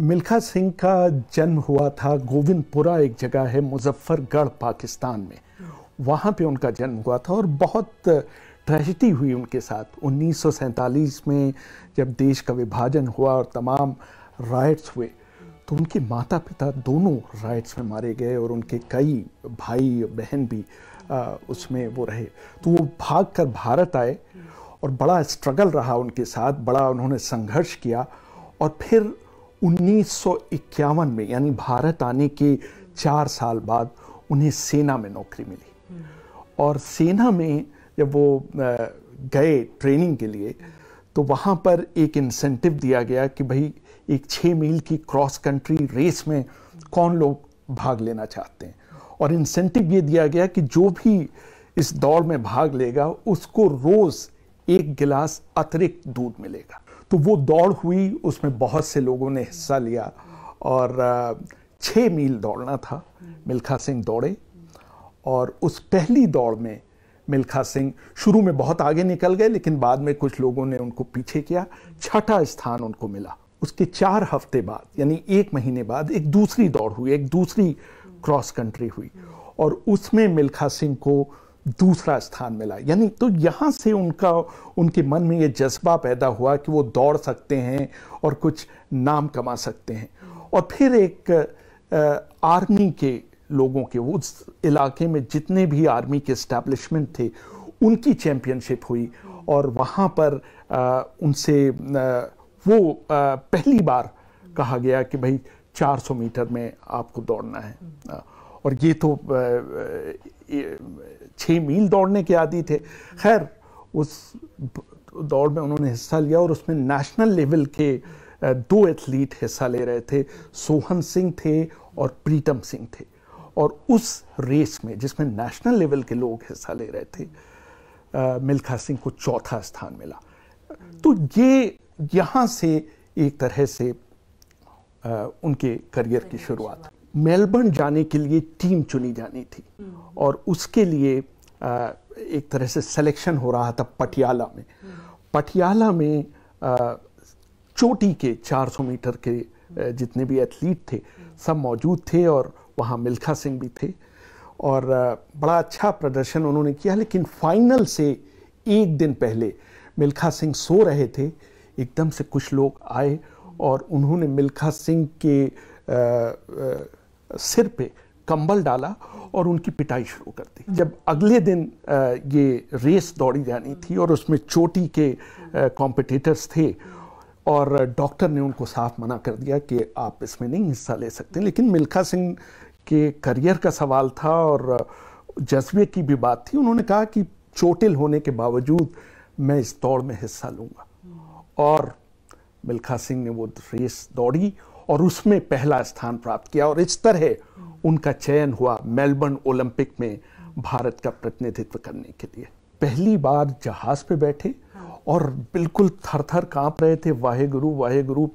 मिल्खा सिंह का जन्म हुआ था गोविंदपुरा एक जगह है मुजफ्फरगढ़ पाकिस्तान में वहाँ पे उनका जन्म हुआ था और बहुत ट्रेजिडी हुई उनके साथ उन्नीस में जब देश का विभाजन हुआ और तमाम राइट्स हुए तो उनके माता पिता दोनों राइट्स में मारे गए और उनके कई भाई बहन भी आ, उसमें वो रहे तो वो भाग कर भारत आए और बड़ा स्ट्रगल रहा उनके साथ बड़ा उन्होंने संघर्ष किया और फिर उन्नीस में यानी भारत आने के चार साल बाद उन्हें सेना में नौकरी मिली और सेना में जब वो गए ट्रेनिंग के लिए तो वहाँ पर एक इंसेंटिव दिया गया कि भाई एक छः मील की क्रॉस कंट्री रेस में कौन लोग भाग लेना चाहते हैं और इंसेंटिव ये दिया गया कि जो भी इस दौड़ में भाग लेगा उसको रोज़ एक गिलास अतिरिक्त दूध मिलेगा तो वो दौड़ हुई उसमें बहुत से लोगों ने हिस्सा लिया और छः मील दौड़ना था मिल्खा सिंह दौड़े और उस पहली दौड़ में मिल्खा सिंह शुरू में बहुत आगे निकल गए लेकिन बाद में कुछ लोगों ने उनको पीछे किया छठा स्थान उनको मिला उसके चार हफ्ते बाद यानी एक महीने बाद एक दूसरी दौड़ हुई एक दूसरी क्रॉस कंट्री हुई और उसमें मिल्खा सिंह को दूसरा स्थान मिला यानी तो यहाँ से उनका उनके मन में ये जज्बा पैदा हुआ कि वो दौड़ सकते हैं और कुछ नाम कमा सकते हैं और फिर एक आर्मी के लोगों के उस इलाके में जितने भी आर्मी के इस्टेब्लिशमेंट थे उनकी चैम्पियनशिप हुई और वहाँ पर आ, उनसे आ, वो आ, पहली बार कहा गया कि भाई 400 मीटर में आपको दौड़ना है और ये तो छः मील दौड़ने के आदि थे खैर उस दौड़ में उन्होंने हिस्सा लिया और उसमें नेशनल लेवल के दो एथलीट हिस्सा ले रहे थे सोहन सिंह थे और प्रीतम सिंह थे और उस रेस में जिसमें नेशनल लेवल के लोग हिस्सा ले रहे थे मिल्खा सिंह को चौथा स्थान मिला तो ये यहाँ से एक तरह से आ, उनके करियर की शुरुआत मेलबर्न जाने के लिए टीम चुनी जानी थी हम्म। और उसके लिए एक तरह से सिलेक्शन हो रहा था पटियाला में हम्म। पटियाला में चोटी के 400 मीटर के हम्म। जितने भी एथलीट थे सब मौजूद थे और वहाँ मिल्खा सिंह भी थे और बड़ा अच्छा प्रदर्शन उन्होंने किया लेकिन फाइनल से एक दिन पहले मिल्खा सिंह सो रहे थे एकदम से कुछ लोग आए और उन्होंने मिल्खा सिंह के आ, आ, सिर पे कंबल डाला और उनकी पिटाई शुरू कर दी जब अगले दिन ये रेस दौड़ी जानी थी और उसमें चोटी के कॉम्पिटिटर्स थे और डॉक्टर ने उनको साफ मना कर दिया कि आप इसमें नहीं हिस्सा ले सकते लेकिन मिल्खा सिंह के करियर का सवाल था और जज्बे की भी बात थी उन्होंने कहा कि चोटिल होने के बावजूद मैं इस दौड़ में हिस्सा लूँगा और मिल्खा सिंह ने वो रेस दौड़ी और उसमें पहला स्थान प्राप्त किया और इस तरह उनका चयन हुआ मेलबर्न ओलंपिक में भारत का प्रतिनिधित्व करने के लिए पहली बार जहाज पे बैठे और बिल्कुल थर थर काँप रहे थे वाहे गुरु वाहे गुरु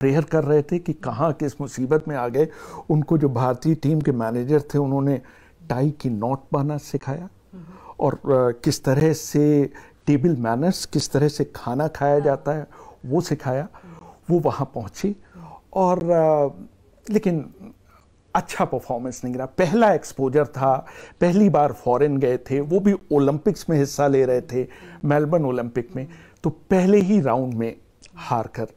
प्रेयर कर रहे थे कि कहाँ किस मुसीबत में आ गए उनको जो भारतीय टीम के मैनेजर थे उन्होंने टाई की नोट बना सिखाया और किस तरह से टेबल मैनर्स किस तरह से खाना खाया जाता है वो सिखाया वो वहाँ पहुँची और लेकिन अच्छा परफॉर्मेंस नहीं रहा पहला एक्सपोजर था पहली बार फॉरेन गए थे वो भी ओलंपिक्स में हिस्सा ले रहे थे मेलबर्न ओलंपिक में तो पहले ही राउंड में हार कर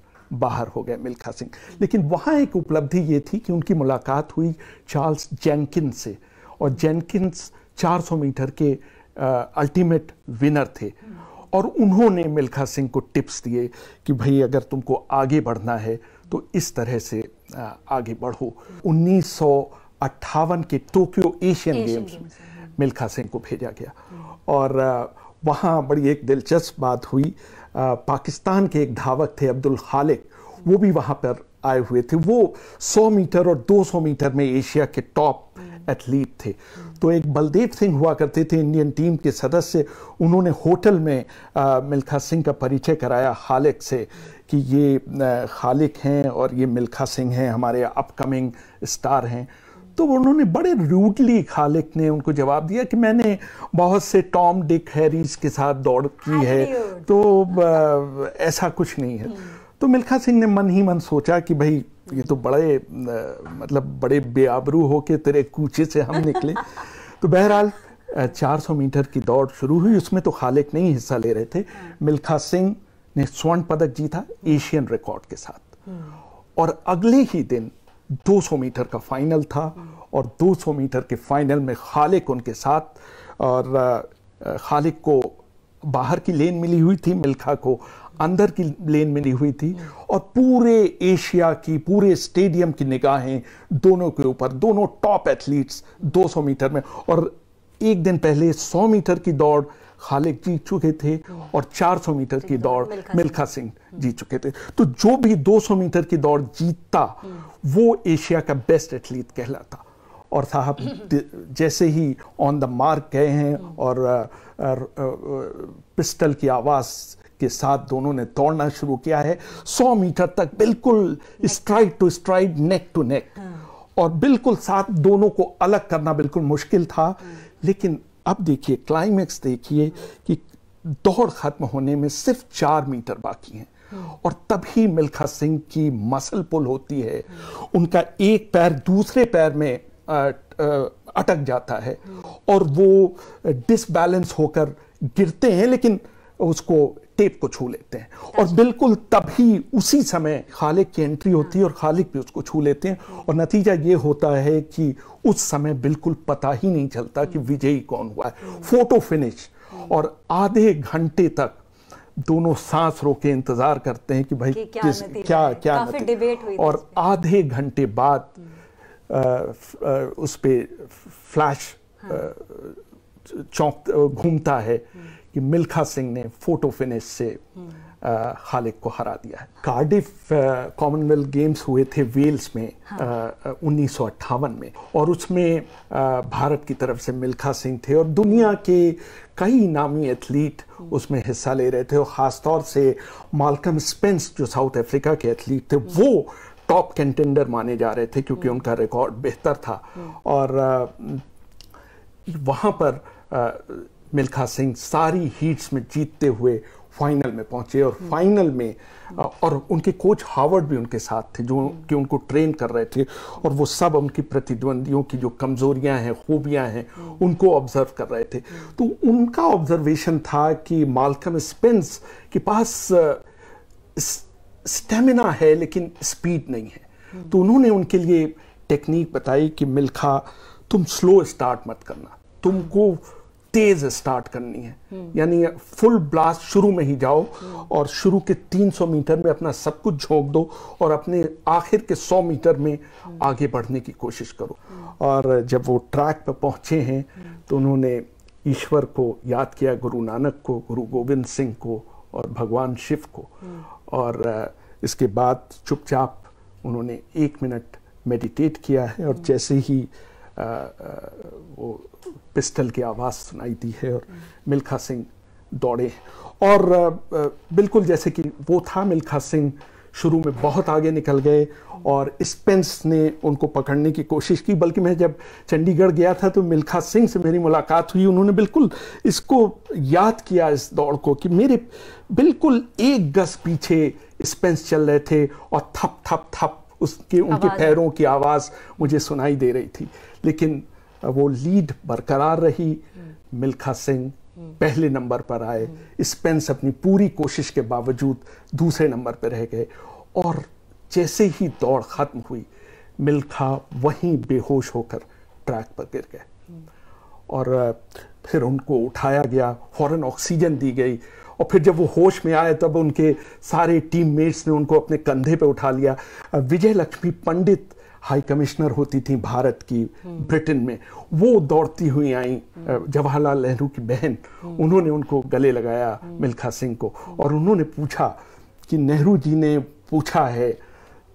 बाहर हो गए मिल्खा सिंह लेकिन वहाँ एक उपलब्धि ये थी कि उनकी मुलाकात हुई चार्ल्स जैंकिन से और जेंकिन्स 400 मीटर के अल्टीमेट विनर थे और उन्होंने मिल्खा सिंह को टिप्स दिए कि भाई अगर तुमको आगे बढ़ना है तो इस तरह से आगे बढ़ो उन्नीस के टोक्यो एशियन गेम्स में हाँ। मिल्खा सिंह को भेजा गया और वहाँ बड़ी एक दिलचस्प बात हुई पाकिस्तान के एक धावक थे अब्दुल खालिक वो भी वहाँ पर आए हुए थे वो 100 मीटर और 200 मीटर में एशिया के टॉप एथलीट थे तो एक बलदेव सिंह हुआ करते थे इंडियन टीम के सदस्य उन्होंने होटल में मिल्खा सिंह का परिचय कराया खालिक से कि ये खालिक हैं और ये मिल्खा सिंह हैं हमारे अपकमिंग स्टार हैं तो उन्होंने बड़े रूडली खालिक ने उनको जवाब दिया कि मैंने बहुत से टॉम डिक हैरीज के साथ दौड़ की है तो ऐसा कुछ नहीं है हम्म। तो मिल्खा सिंह ने मन ही मन सोचा कि भाई ये तो बड़े मतलब बड़े बेआबरू हो के तेरे कूचे से हम निकले तो बहरहाल 400 मीटर की दौड़ शुरू हुई उसमें तो खालिक नहीं हिस्सा ले रहे थे मिल्खा सिंह ने स्वर्ण पदक जीता एशियन रिकॉर्ड के साथ और अगले ही दिन 200 मीटर का फाइनल था और 200 मीटर के फाइनल में खालिक उनके साथ और खालिक को बाहर की लेन मिली हुई थी मिल्खा को अंदर की लेन में ली हुई थी और पूरे एशिया की पूरे स्टेडियम की निगाहें दोनों के ऊपर दोनों टॉप एथलीट्स 200 मीटर में और एक दिन पहले 100 मीटर की दौड़ खालिद जीत चुके थे और 400 मीटर की दौड़ मिल्खा सिंह जीत चुके थे तो जो भी 200 मीटर की दौड़ जीतता वो एशिया का बेस्ट एथलीट कहलाता और साहब जैसे ही ऑन द मार्क गए हैं और पिस्टल की आवाज़ के साथ दोनों ने दौड़ना शुरू किया है 100 मीटर तक बिल्कुल stride to stride neck to neck और बिल्कुल साथ दोनों को अलग करना बिल्कुल मुश्किल था लेकिन अब देखिए क्लाइमेक्स देखिए कि दौड़ खत्म होने में सिर्फ चार मीटर बाकी हैं और तभी मिल्खा सिंह की मसल पुल होती है उनका एक पैर दूसरे पैर में अटक जाता है और वो डिसबैलेंस होकर गिरते हैं लेकिन उसको टेप को छू लेते हैं और बिल्कुल तभी उसी समय खालिक की एंट्री हाँ। होती है और खालिक भी उसको छू लेते हैं और नतीजा ये होता है कि उस समय बिल्कुल पता ही नहीं चलता कि hmm. विजयी कौन हुआ है फोटो hmm. Finish hmm. और आधे घंटे तक दोनों सांस रोके इंतजार करते हैं कि भाई कि क्या किस क्या क्या डिबेट हुई और आधे घंटे बाद उस पर फ्लैश हाँ। चौंक घूमता है कि मिल्खा सिंह ने फोटो फिनिश से आ, हम्म। खालिक को हरा दिया है कार्डिफ कॉमनवेल्थ गेम्स हुए थे वेल्स में हाँ। उन्नीस हाँ। में और उसमें आ, भारत की तरफ से मिल्खा सिंह थे और दुनिया के कई नामी एथलीट हम्म। उसमें हिस्सा ले रहे थे और ख़ासतौर से मालकम स्पेंस जो साउथ अफ्रीका के एथलीट थे हम्म। वो टॉप कंटेंडर माने जा रहे थे क्योंकि उनका रिकॉर्ड बेहतर था और वहाँ पर मिल्खा सिंह सारी हीट्स में जीतते हुए फाइनल में पहुंचे और फाइनल में और उनके कोच हार्वर्ड भी उनके साथ थे जो कि उनको ट्रेन कर रहे थे और वो सब उनकी प्रतिद्वंदियों की जो कमजोरियां हैं खूबियां हैं उनको ऑब्जर्व कर रहे थे तो उनका ऑब्जर्वेशन था कि मालकम स्पेंस के पास स्टेमिना है लेकिन स्पीड नहीं है तो उन्होंने उनके लिए टेक्निक बताई कि मिल्खा तुम स्लो स्टार्ट मत करना तुमको तेज स्टार्ट करनी है यानी फुल ब्लास्ट शुरू में ही जाओ और शुरू के 300 मीटर में अपना सब कुछ झोंक दो और अपने आखिर के 100 मीटर में आगे बढ़ने की कोशिश करो और जब वो ट्रैक पर पहुंचे हैं तो उन्होंने ईश्वर को याद किया गुरु नानक को गुरु गोविंद सिंह को और भगवान शिव को और इसके बाद चुपचाप उन्होंने एक मिनट मेडिटेट किया है और जैसे ही वो पिस्टल की आवाज़ सुनाई दी है और मिल्खा सिंह दौड़े और बिल्कुल जैसे कि वो था मिल्खा सिंह शुरू में बहुत आगे निकल गए और स्पेंस ने उनको पकड़ने की कोशिश की बल्कि मैं जब चंडीगढ़ गया था तो मिल्खा सिंह से मेरी मुलाकात हुई उन्होंने बिल्कुल इसको याद किया इस दौड़ को कि मेरे बिल्कुल एक गज पीछे स्पेंस चल रहे थे और थप थप थप उसके उनके पैरों की आवाज़ मुझे सुनाई दे रही थी लेकिन वो लीड बरकरार रही हम्म। मिल्खा सिंह हम्म। पहले नंबर पर आए हम्म। स्पेंस अपनी पूरी कोशिश के बावजूद दूसरे नंबर पर रह गए और जैसे ही दौड़ खत्म हुई मिल्खा वहीं बेहोश होकर ट्रैक पर गिर गए और फिर उनको उठाया गया फ़ौरन ऑक्सीजन दी गई और फिर जब वो होश में आए तब उनके सारे टीममेट्स ने उनको अपने कंधे पे उठा लिया विजय लक्ष्मी पंडित हाई कमिश्नर होती थी भारत की ब्रिटेन में वो दौड़ती हुई आई जवाहरलाल नेहरू की बहन उन्होंने उनको गले लगाया मिल्खा सिंह को और उन्होंने पूछा कि नेहरू जी ने पूछा है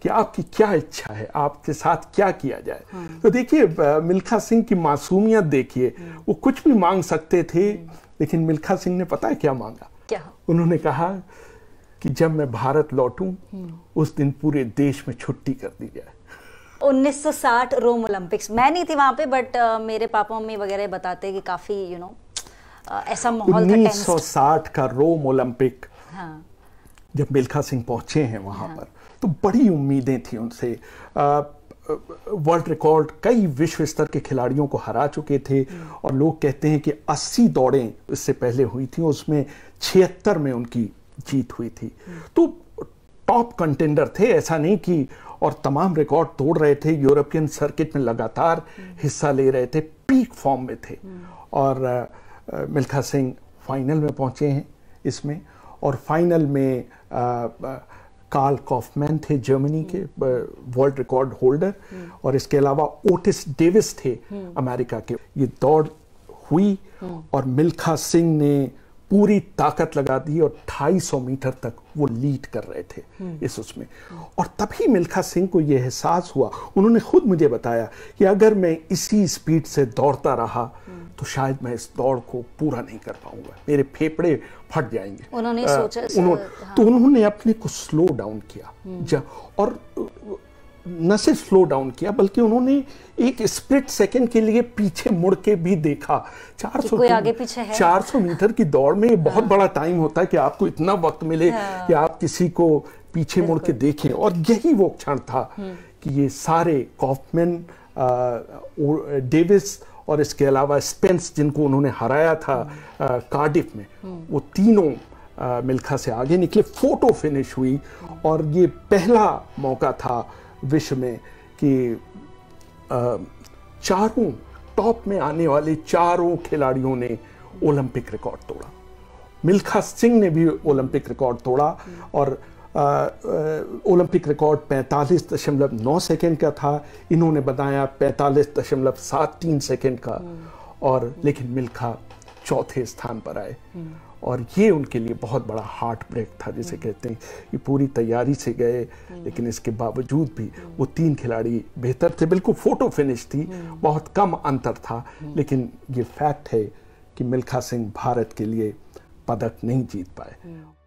कि आपकी क्या इच्छा है आपके साथ क्या किया जाए हाँ। तो देखिए मिल्खा सिंह की मासूमियत देखिए वो कुछ भी मांग सकते थे लेकिन मिल्खा सिंह ने पता है क्या मांगा क्या उन्होंने कहा कि जब मैं भारत लौटूं हम्म। उस दिन पूरे देश में छुट्टी कर दी जाए 1960 रोम ओलंपिक्स मैं नहीं थी वहां पे बट uh, मेरे पापा मम्मी वगैरह बताते कि काफी you you know know, uh, ऐसा माहौल 1960 का रोम ओलंपिक हाँ। जब मिल्खा सिंह पहुंचे हैं वहां हाँ। पर तो बड़ी उम्मीदें थी उनसे uh, वर्ल्ड रिकॉर्ड कई विश्व स्तर के खिलाड़ियों को हरा चुके थे और लोग कहते हैं कि 80 दौड़ें इससे पहले हुई थी उसमें छिहत्तर में उनकी जीत हुई थी तो टॉप कंटेंडर थे ऐसा नहीं कि और तमाम रिकॉर्ड तोड़ रहे थे यूरोपियन सर्किट में लगातार हिस्सा ले रहे थे पीक फॉर्म में थे और मिल्खा सिंह फाइनल में पहुंचे हैं इसमें और फाइनल में आ, आ, कार्ल कॉफमैन थे जर्मनी के वर्ल्ड रिकॉर्ड होल्डर और इसके अलावा ओटिस डेविस थे अमेरिका के ये दौड़ हुई और मिल्खा सिंह ने पूरी ताकत लगा दी और 250 मीटर तक वो लीड कर रहे थे इस उसमें और तभी मिल्खा सिंह को ये एहसास हुआ उन्होंने खुद मुझे बताया कि अगर मैं इसी स्पीड से दौड़ता रहा तो शायद मैं इस दौड़ को पूरा नहीं कर पाऊंगा मेरे फेफड़े फट जाएंगे उन्होंने आ, सोचा उन्हों, हाँ। तो उन्होंने अपने को स्लो डाउन किया हम्म। जा, और न सिर्फ स्लो डाउन किया बल्कि उन्होंने एक स्प्लिट सेकंड के लिए पीछे मुड़ के भी देखा 400 सौ आगे पीछे है 400 मीटर की दौड़ में बहुत हाँ। बड़ा टाइम होता है कि आपको इतना वक्त मिले हाँ। कि आप किसी को पीछे मुड़ के देखें और यही वो क्षण था हम्म। कि ये सारे कॉफमैन डेविस और इसके अलावा स्पेंस जिनको उन्होंने हराया था कार्डिफ में वो तीनों मिल्खा से आगे निकले फोटो फिनिश हुई और ये पहला मौका था विश्व में कि चारों टॉप में आने वाले चारों खिलाड़ियों ने ओलंपिक रिकॉर्ड तोड़ा मिल्खा सिंह ने भी ओलंपिक रिकॉर्ड तोड़ा और ओलंपिक रिकॉर्ड पैंतालीस दशमलव नौ सेकेंड का था इन्होंने बताया पैंतालीस दशमलव सात तीन सेकेंड का हम्म। और लेकिन मिल्खा चौथे स्थान पर आए हम्म। और ये उनके लिए बहुत बड़ा हार्ट ब्रेक था जिसे हम्म। कहते हैं कि पूरी तैयारी से गए लेकिन इसके बावजूद भी वो तीन खिलाड़ी बेहतर थे बिल्कुल फोटो फिनिश थी बहुत कम अंतर था लेकिन ये फैक्ट है कि मिल्खा सिंह भारत के लिए पदक नहीं जीत पाए